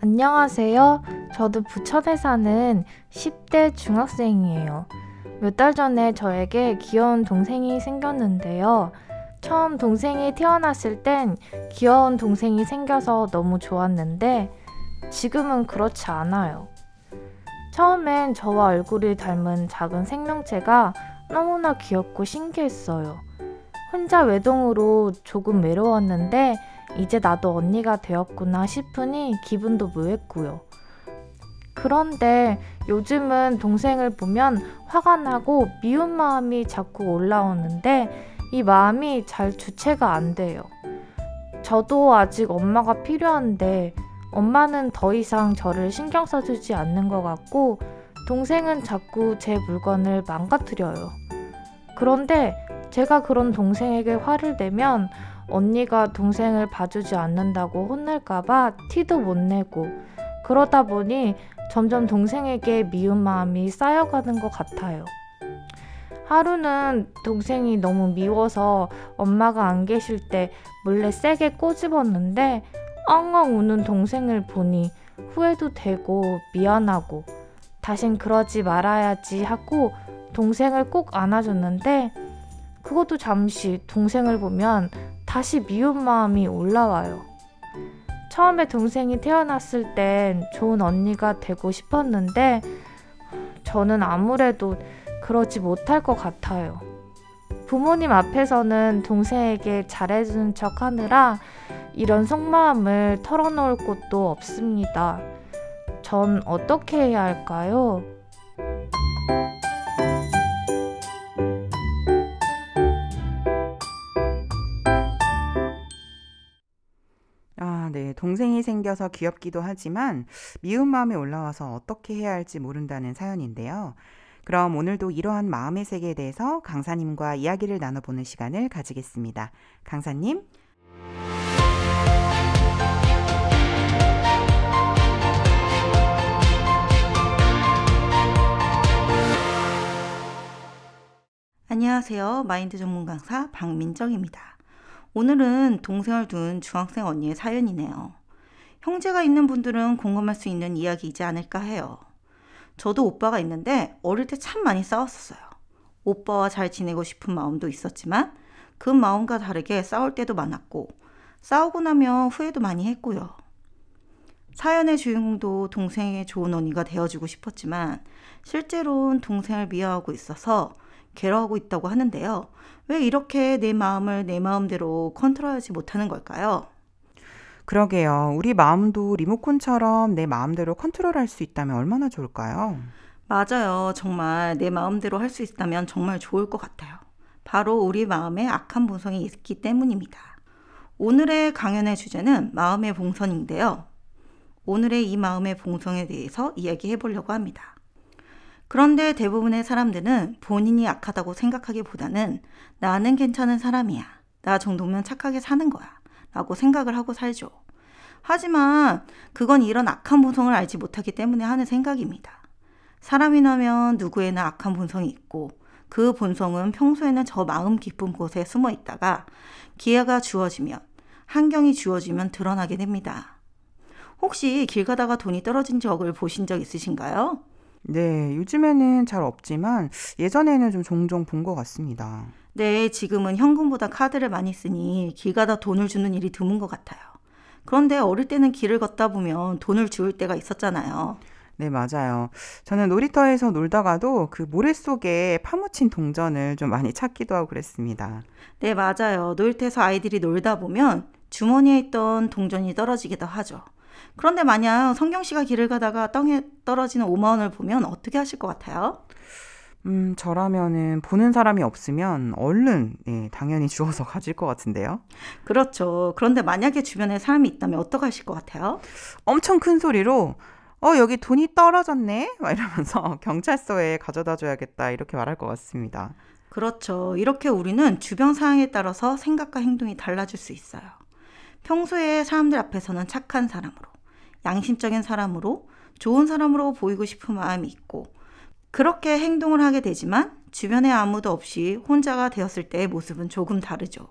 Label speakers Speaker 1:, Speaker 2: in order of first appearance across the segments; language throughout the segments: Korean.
Speaker 1: 안녕하세요. 저도 부천에 사는 10대 중학생이에요. 몇 달 전에 저에게 귀여운 동생이 생겼는데요. 처음 동생이 태어났을 땐 귀여운 동생이 생겨서 너무 좋았는데 지금은 그렇지 않아요. 처음엔 저와 얼굴이 닮은 작은 생명체가 너무나 귀엽고 신기했어요. 혼자 외동으로 조금 외로웠는데 이제 나도 언니가 되었구나 싶으니 기분도 묘했고요. 그런데 요즘은 동생을 보면 화가 나고 미운 마음이 자꾸 올라오는데 이 마음이 잘 주체가 안 돼요. 저도 아직 엄마가 필요한데 엄마는 더 이상 저를 신경 써주지 않는 것 같고 동생은 자꾸 제 물건을 망가뜨려요. 그런데 제가 그런 동생에게 화를 내면 언니가 동생을 봐주지 않는다고 혼낼까봐 티도 못 내고 그러다 보니 점점 동생에게 미운 마음이 쌓여가는 것 같아요. 하루는 동생이 너무 미워서 엄마가 안 계실 때 몰래 세게 꼬집었는데 엉엉 우는 동생을 보니 후회도 되고 미안하고 다신 그러지 말아야지 하고 동생을 꼭 안아줬는데 그것도 잠시 동생을 보면 다시 미운 마음이 올라와요. 처음에 동생이 태어났을 땐 좋은 언니가 되고 싶었는데 저는 아무래도 그러지 못할 것 같아요. 부모님 앞에서는 동생에게 잘해주는 척 하느라 이런 속마음을 털어놓을 곳도 없습니다. 전 어떻게 해야 할까요?
Speaker 2: 아, 네. 동생이 생겨서 귀엽기도 하지만 미운 마음이 올라와서 어떻게 해야 할지 모른다는 사연인데요. 그럼 오늘도 이러한 마음의 세계에 대해서 강사님과 이야기를 나눠보는 시간을 가지겠습니다. 강사님.
Speaker 3: 안녕하세요. 마인드 전문 강사 박민정입니다. 오늘은 동생을 둔 중학생 언니의 사연이네요. 형제가 있는 분들은 공감할 수 있는 이야기이지 않을까 해요. 저도 오빠가 있는데 어릴 때 참 많이 싸웠었어요. 오빠와 잘 지내고 싶은 마음도 있었지만 그 마음과 다르게 싸울 때도 많았고 싸우고 나면 후회도 많이 했고요. 사연의 주인공도 동생의 좋은 언니가 되어주고 싶었지만 실제로는 동생을 미워하고 있어서 괴로워하고 있다고 하는데요. 왜 이렇게 내 마음을 내 마음대로 컨트롤하지 못하는 걸까요?
Speaker 2: 그러게요. 우리 마음도 리모컨처럼 내 마음대로 컨트롤할 수 있다면 얼마나 좋을까요?
Speaker 3: 맞아요. 정말 내 마음대로 할 수 있다면 정말 좋을 것 같아요. 바로 우리 마음에 악한 본성이 있기 때문입니다. 오늘의 강연의 주제는 마음의 봉선인데요. 오늘의 이 마음의 봉성에 대해서 이야기해 보려고 합니다. 그런데 대부분의 사람들은 본인이 악하다고 생각하기보다는 나는 괜찮은 사람이야. 나 정도면 착하게 사는 거야. 라고 생각을 하고 살죠. 하지만 그건 이런 악한 본성을 알지 못하기 때문에 하는 생각입니다. 사람이라면 누구에나 악한 본성이 있고 그 본성은 평소에는 저 마음 깊은 곳에 숨어 있다가 기회가 주어지면 환경이 주어지면 드러나게 됩니다. 혹시 길 가다가 돈이 떨어진 적을 보신 적 있으신가요?
Speaker 2: 네, 요즘에는 잘 없지만 예전에는 좀 종종 본 것 같습니다.
Speaker 3: 네, 지금은 현금보다 카드를 많이 쓰니 길 가다 돈을 주는 일이 드문 것 같아요. 그런데 어릴 때는 길을 걷다 보면 돈을 주울 때가 있었잖아요. 네, 맞아요.
Speaker 2: 저는 놀이터에서 놀다가도 그 모래 속에 파묻힌 동전을 좀 많이 찾기도 하고 그랬습니다.
Speaker 3: 네, 맞아요. 놀이터에서 아이들이 놀다 보면 주머니에 있던 동전이 떨어지기도 하죠. 그런데 만약 성경 씨가 길을 가다가 땅에 떨어지는 5만 원을 보면 어떻게 하실 것 같아요?
Speaker 2: 음, 저라면은 보는 사람이 없으면 얼른 예, 당연히 주워서 가질 것 같은데요.
Speaker 3: 그렇죠. 그런데 만약에 주변에 사람이 있다면 어떻게 하실 것 같아요? 엄청 큰 소리로 어 여기 돈이 떨어졌네
Speaker 2: 막 이러면서 경찰서에 가져다 줘야겠다 이렇게 말할 것 같습니다.
Speaker 3: 그렇죠. 이렇게 우리는 주변 상황에 따라서 생각과 행동이 달라질 수 있어요. 평소에 사람들 앞에서는 착한 사람으로 양심적인 사람으로 좋은 사람으로 보이고 싶은 마음이 있고 그렇게 행동을 하게 되지만 주변에 아무도 없이 혼자가 되었을 때의 모습은 조금 다르죠.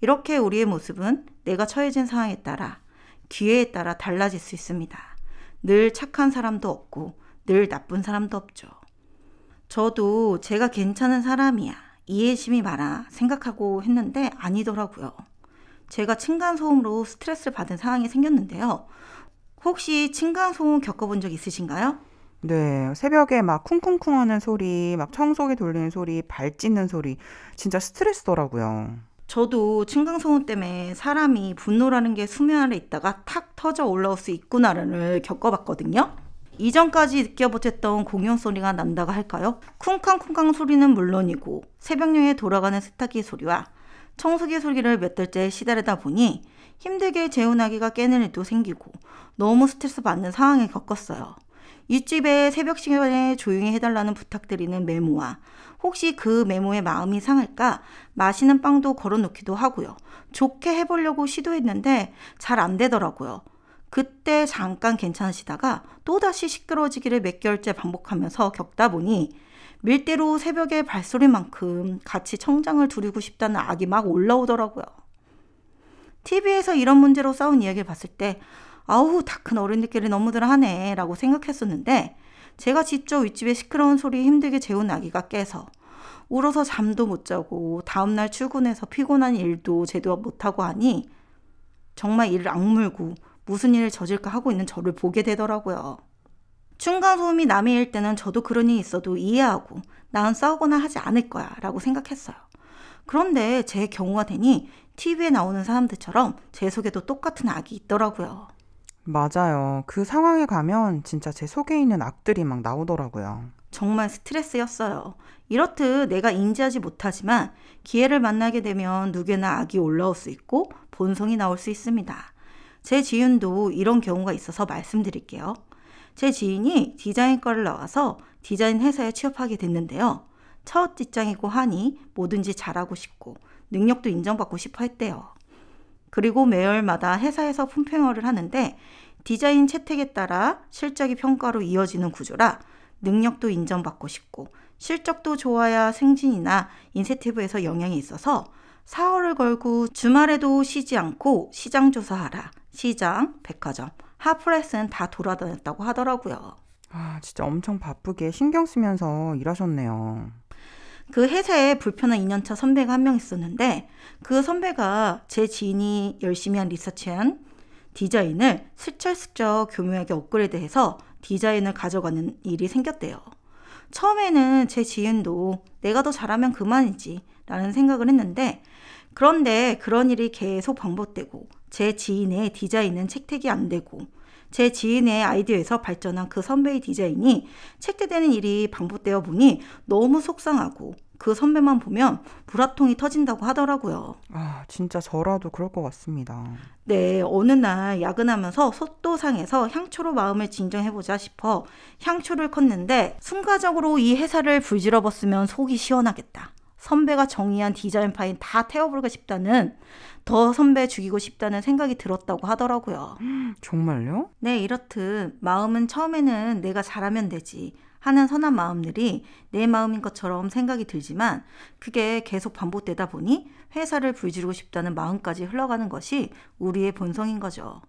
Speaker 3: 이렇게 우리의 모습은 내가 처해진 상황에 따라 기회에 따라 달라질 수 있습니다. 늘 착한 사람도 없고 늘 나쁜 사람도 없죠. 저도 제가 괜찮은 사람이야. 이해심이 많아 생각하고 했는데 아니더라고요. 제가 층간소음으로 스트레스를 받은 상황이 생겼는데요. 혹시 층간소음 겪어본 적 있으신가요?
Speaker 2: 네, 새벽에 막 쿵쿵쿵 하는 소리, 막 청소기 돌리는 소리, 발 찢는 소리, 진짜 스트레스더라고요.
Speaker 3: 저도 층간소음 때문에 사람이 분노라는 게 수면 아래 있다가 탁 터져 올라올 수 있구나를 겪어봤거든요. 이전까지 느껴보셨던 공연 소리가 난다고 할까요? 쿵쾅쿵쾅 소리는 물론이고 새벽녘에 돌아가는 세탁기 소리와 청소기 소리를 몇 달째 시달리다 보니 힘들게 재혼하기가 깨는 일도 생기고 너무 스트레스 받는 상황에 겪었어요. 이집에 새벽 시간에 조용히 해달라는 부탁드리는 메모와 혹시 그 메모에 마음이 상할까 마시는 빵도 걸어놓기도 하고요. 좋게 해보려고 시도했는데 잘 안 되더라고요. 그때 잠깐 괜찮으시다가 또다시 시끄러워지기를 몇 개월째 반복하면서 겪다 보니 밀대로 새벽에 발소리만큼 같이 청장을 두리고 싶다는 악이 막 올라오더라고요. TV에서 이런 문제로 싸운 이야기를 봤을 때 아우 다 큰 어른들끼리 너무들 하네 라고 생각했었는데 제가 직접 윗집에 시끄러운 소리 힘들게 재운 아기가 깨서 울어서 잠도 못 자고 다음날 출근해서 피곤한 일도 제대로 못하고 하니 정말 이를 악물고 무슨 일을 저질까 하고 있는 저를 보게 되더라고요. 충간소음이 남의 일 때는 저도 그런 일이 있어도 이해하고 난 싸우거나 하지 않을 거야 라고 생각했어요. 그런데 제 경우가 되니 TV에 나오는 사람들처럼 제 속에도 똑같은 악이 있더라고요.
Speaker 2: 맞아요. 그 상황에 가면 진짜 제 속에 있는 악들이 막 나오더라고요.
Speaker 3: 정말 스트레스였어요. 이렇듯 내가 인지하지 못하지만 기회를 만나게 되면 누구나 악이 올라올 수 있고 본성이 나올 수 있습니다. 제 지윤도 이런 경우가 있어서 말씀드릴게요. 제 지인이 디자인과를 나와서 디자인 회사에 취업하게 됐는데요. 첫 직장이고 하니 뭐든지 잘하고 싶고 능력도 인정받고 싶어 했대요. 그리고 매월마다 회사에서 품평회를 하는데 디자인 채택에 따라 실적이 평가로 이어지는 구조라 능력도 인정받고 싶고 실적도 좋아야 승진이나 인센티브에서 영향이 있어서 사월을 걸고 주말에도 쉬지 않고 시장 조사하라. 시장, 백화점, 하프레스는 다 돌아다녔다고 하더라고요. 아, 진짜 엄청 바쁘게 신경 쓰면서 일하셨네요. 그 회사에 불편한 2년차 선배가 한 명 있었는데 그 선배가 제 지인이 열심히 한 리서치한 디자인을 슬쩍슬쩍 교묘하게 업그레이드해서 디자인을 가져가는 일이 생겼대요. 처음에는 제 지인도 내가 더 잘하면 그만이지 라는 생각을 했는데 그런데 그런 일이 계속 반복되고 제 지인의 디자인은 채택이 안 되고 제 지인의 아이디어에서 발전한 그 선배의 디자인이 책대되는 일이 반복되어 보니 너무 속상하고 그 선배만 보면 불화통이 터진다고 하더라고요.
Speaker 2: 아, 진짜 저라도 그럴 것 같습니다.
Speaker 3: 네, 어느 날 야근하면서 속도상에서 향초로 마음을 진정해보자 싶어 향초를 컸는데 순간적으로 이 회사를 불지러봤으면 속이 시원하겠다. 선배가 정의한 디자인 파인 다 태워버리고 싶다는 더 선배 죽이고 싶다는 생각이 들었다고 하더라고요.
Speaker 2: 정말요?
Speaker 3: 네, 이렇듯 마음은 처음에는 내가 잘하면 되지 하는 선한 마음들이 내 마음인 것처럼 생각이 들지만 그게 계속 반복되다 보니 회사를 불지르고 싶다는 마음까지 흘러가는 것이 우리의 본성인 거죠.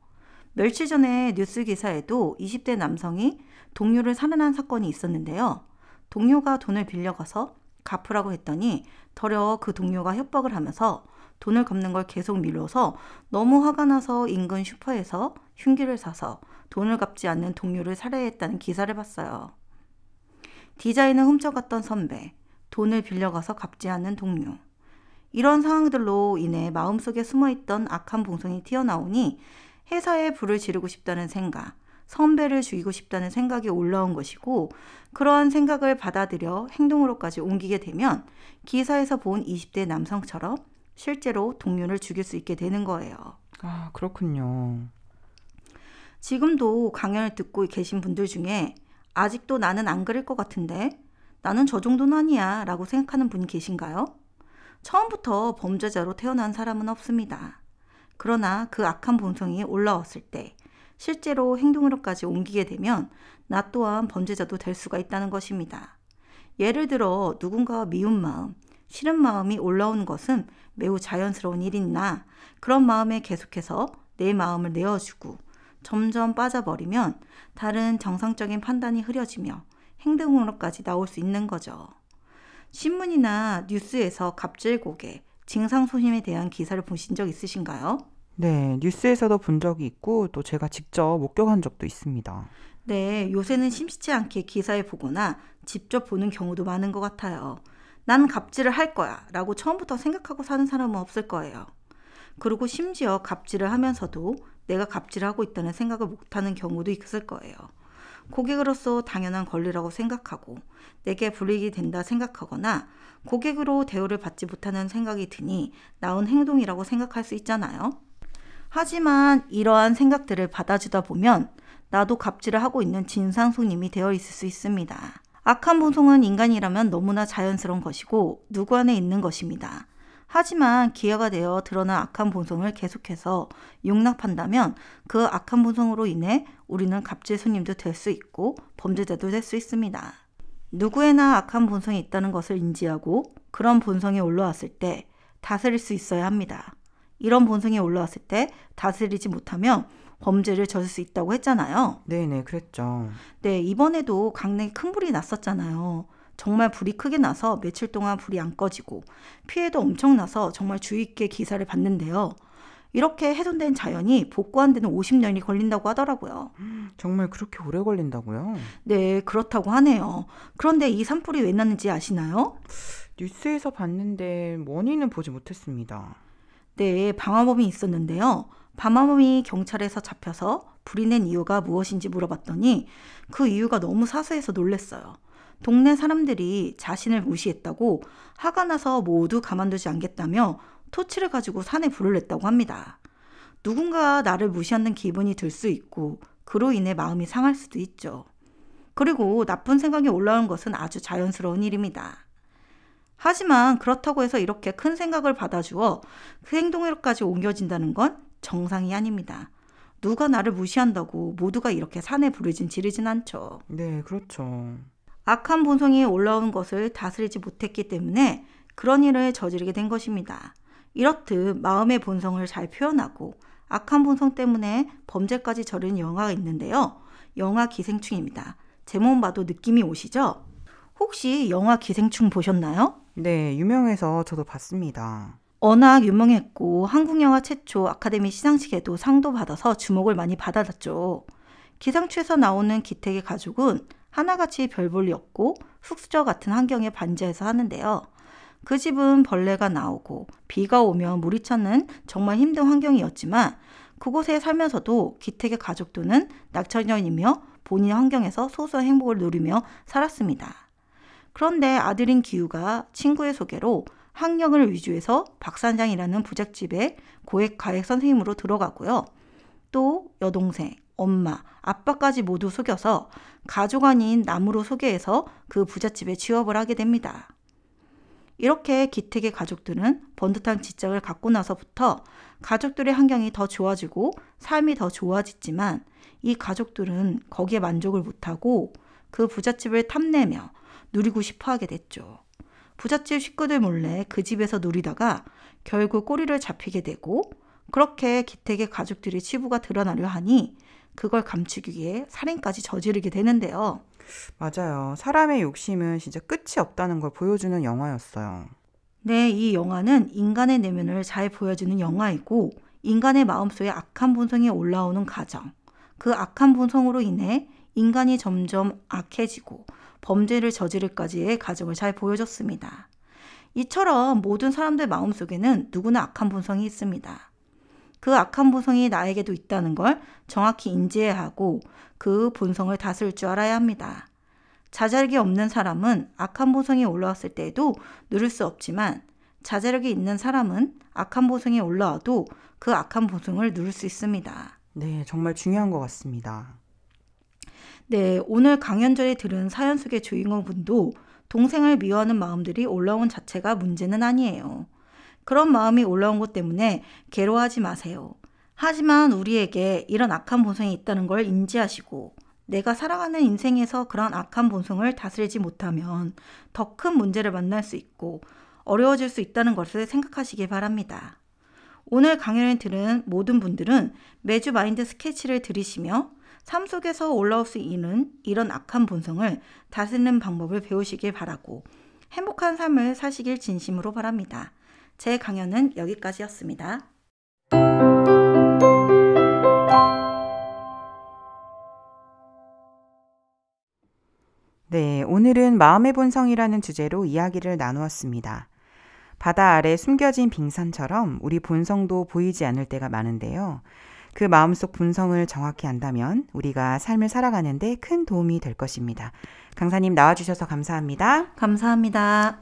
Speaker 3: 며칠 전에 뉴스 기사에도 20대 남성이 동료를 살해한 사건이 있었는데요. 동료가 돈을 빌려가서 갚으라고 했더니 더려 그 동료가 협박을 하면서 돈을 갚는 걸 계속 밀어서 너무 화가 나서 인근 슈퍼에서 흉기를 사서 돈을 갚지 않는 동료를 살해했다는 기사를 봤어요. 디자인을 훔쳐갔던 선배, 돈을 빌려가서 갚지 않는 동료. 이런 상황들로 인해 마음속에 숨어있던 악한 봉선이 튀어나오니 회사에 불을 지르고 싶다는 생각, 선배를 죽이고 싶다는 생각이 올라온 것이고 그러한 생각을 받아들여 행동으로까지 옮기게 되면 기사에서 본 20대 남성처럼 실제로 동료를 죽일 수 있게 되는 거예요. 아, 그렇군요. 지금도 강연을 듣고 계신 분들 중에 아직도 나는 안 그럴 것 같은데 나는 저 정도는 아니야 라고 생각하는 분 계신가요? 처음부터 범죄자로 태어난 사람은 없습니다. 그러나 그 악한 본성이 올라왔을 때 실제로 행동으로까지 옮기게 되면 나 또한 범죄자도 될 수가 있다는 것입니다. 예를 들어 누군가와 미운 마음, 싫은 마음이 올라오는 것은 매우 자연스러운 일이나 그런 마음에 계속해서 내 마음을 내어주고 점점 빠져버리면 다른 정상적인 판단이 흐려지며 행동으로까지 나올 수 있는 거죠. 신문이나 뉴스에서 갑질고개, 증상소심에 대한 기사를 보신 적 있으신가요?
Speaker 2: 네, 뉴스에서도 본 적이 있고 또 제가 직접 목격한 적도 있습니다.
Speaker 3: 네, 요새는 심심치 않게 기사에 보거나 직접 보는 경우도 많은 것 같아요. 난 갑질을 할 거야 라고 처음부터 생각하고 사는 사람은 없을 거예요. 그리고 심지어 갑질을 하면서도 내가 갑질하고 있다는 생각을 못하는 경우도 있을 거예요. 고객으로서 당연한 권리라고 생각하고 내게 불이익이 된다 생각하거나 고객으로 대우를 받지 못하는 생각이 드니 나온 행동이라고 생각할 수 있잖아요. 하지만 이러한 생각들을 받아주다 보면 나도 갑질을 하고 있는 진상손님이 되어 있을 수 있습니다. 악한 본성은 인간이라면 너무나 자연스러운 것이고 누구 안에 있는 것입니다. 하지만 기회가 되어 드러난 악한 본성을 계속해서 용납한다면 그 악한 본성으로 인해 우리는 갑질 손님도 될 수 있고 범죄자도 될 수 있습니다. 누구에나 악한 본성이 있다는 것을 인지하고 그런 본성이 올라왔을 때 다스릴 수 있어야 합니다. 이런 본성이 올라왔을 때 다스리지 못하면 범죄를 저질 수 있다고 했잖아요. 네네, 그랬죠. 네, 이번에도 강릉에 큰 불이 났었잖아요. 정말 불이 크게 나서 며칠 동안 불이 안 꺼지고 피해도 엄청나서 정말 주의 깊게 기사를 봤는데요. 이렇게 훼손된 자연이 복구한 데는 50년이 걸린다고 하더라고요. 정말 그렇게 오래 걸린다고요? 네, 그렇다고 하네요. 그런데 이 산불이 왜 났는지 아시나요? 뉴스에서 봤는데 원인은 보지 못했습니다. 내에 방화범이 있었는데요. 방화범이 경찰에서 잡혀서 불이 낸 이유가 무엇인지 물어봤더니 그 이유가 너무 사소해서 놀랬어요. 동네 사람들이 자신을 무시했다고 화가 나서 모두 가만두지 않겠다며 토치를 가지고 산에 불을 냈다고 합니다. 누군가 나를 무시하는 기분이 들 수 있고 그로 인해 마음이 상할 수도 있죠. 그리고 나쁜 생각이 올라온 것은 아주 자연스러운 일입니다. 하지만 그렇다고 해서 이렇게 큰 생각을 받아주어 그 행동으로까지 옮겨진다는 건 정상이 아닙니다. 누가 나를 무시한다고 모두가 이렇게 산에 부르진 지르진 않죠. 네, 그렇죠. 악한 본성이 올라온 것을 다스리지 못했기 때문에 그런 일을 저지르게 된 것입니다. 이렇듯 마음의 본성을 잘 표현하고 악한 본성 때문에 범죄까지 저른 영화가 있는데요. 영화 기생충입니다. 제목 봐도 느낌이 오시죠? 혹시 영화 기생충 보셨나요? 네, 유명해서 저도 봤습니다. 워낙 유명했고 한국 영화 최초 아카데미 시상식에도 상도 받아서 주목을 많이 받아놨죠. 기상추에서 나오는 기택의 가족은 하나같이 별 볼이 없고 흙수저 같은 환경에 반지해서 하는데요. 그 집은 벌레가 나오고 비가 오면 물이 차는 정말 힘든 환경이었지만 그곳에 살면서도 기택의 가족들은 낙천년이며 본인 환경에서 소소한 행복을 누리며 살았습니다. 그런데 아들인 기우가 친구의 소개로 학령을 위주해서 박산장이라는 부잣집에 고액 가액 선생님으로 들어가고요. 또 여동생, 엄마, 아빠까지 모두 속여서 가족 아닌 남으로 소개해서 그 부잣집에 취업을 하게 됩니다. 이렇게 기택의 가족들은 번듯한 지적을 갖고 나서부터 가족들의 환경이 더 좋아지고 삶이 더좋아지지만이 가족들은 거기에 만족을 못하고 그 부잣집을 탐내며 누리고 싶어 하게 됐죠. 부잣집 식구들 몰래 그 집에서 누리다가 결국 꼬리를 잡히게 되고 그렇게 기택의 가족들이 치부가 드러나려 하니 그걸 감추기 위해 살인까지 저지르게 되는데요.
Speaker 2: 맞아요. 사람의 욕심은 진짜 끝이 없다는 걸 보여주는 영화였어요.
Speaker 3: 네, 이 영화는 인간의 내면을 잘 보여주는 영화이고 인간의 마음속에 악한 본성이 올라오는 가정그 악한 본성으로 인해 인간이 점점 악해지고 범죄를 저지를까지의 가정을 잘 보여줬습니다. 이처럼 모든 사람들 마음속에는 누구나 악한 본성이 있습니다. 그 악한 본성이 나에게도 있다는 걸 정확히 인지해야 하고 그 본성을 다스릴 줄 알아야 합니다. 자제력이 없는 사람은 악한 본성이 올라왔을 때에도 누를 수 없지만 자제력이 있는 사람은 악한 본성이 올라와도 그 악한 본성을 누를 수 있습니다.
Speaker 2: 네, 정말 중요한 것 같습니다.
Speaker 3: 네, 오늘 강연 절에 들은 사연 속의 주인공 분도 동생을 미워하는 마음들이 올라온 자체가 문제는 아니에요. 그런 마음이 올라온 것 때문에 괴로워하지 마세요. 하지만 우리에게 이런 악한 본성이 있다는 걸 인지하시고 내가 살아가는 인생에서 그런 악한 본성을 다스리지 못하면 더 큰 문제를 만날 수 있고 어려워질 수 있다는 것을 생각하시기 바랍니다. 오늘 강연을 들은 모든 분들은 매주 마인드 스케치를 들으시며 삶 속에서 올라올 수 있는 이런 악한 본성을 다스리는 방법을 배우시길 바라고 행복한 삶을 사시길 진심으로 바랍니다. 제 강연은 여기까지였습니다.
Speaker 2: 네, 오늘은 마음의 본성이라는 주제로 이야기를 나누었습니다. 바다 아래 숨겨진 빙산처럼 우리 본성도 보이지 않을 때가 많은데요. 그 마음속 분성을 정확히 안다면 우리가 삶을 살아가는데 큰 도움이 될 것입니다. 강사님 나와주셔서 감사합니다. 감사합니다.